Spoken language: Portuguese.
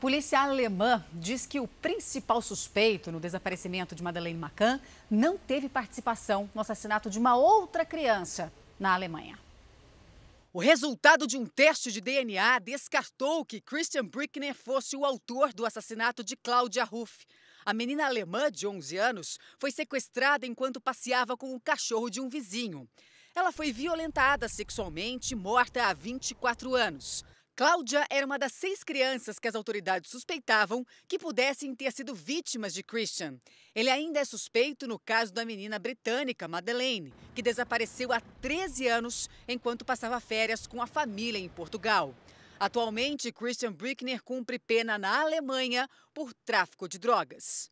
Polícia alemã diz que o principal suspeito no desaparecimento de Madeleine McCann não teve participação no assassinato de uma outra criança na Alemanha. O resultado de um teste de DNA descartou que Christian Brickner fosse o autor do assassinato de Claudia Ruff. A menina alemã de 11 anos foi sequestrada enquanto passeava com o cachorro de um vizinho. Ela foi violentada sexualmente e morta há 24 anos. Cláudia era uma das seis crianças que as autoridades suspeitavam que pudessem ter sido vítimas de Christian. Ele ainda é suspeito no caso da menina britânica Madeleine, que desapareceu há 13 anos enquanto passava férias com a família em Portugal. Atualmente, Christian Brickner cumpre pena na Alemanha por tráfico de drogas.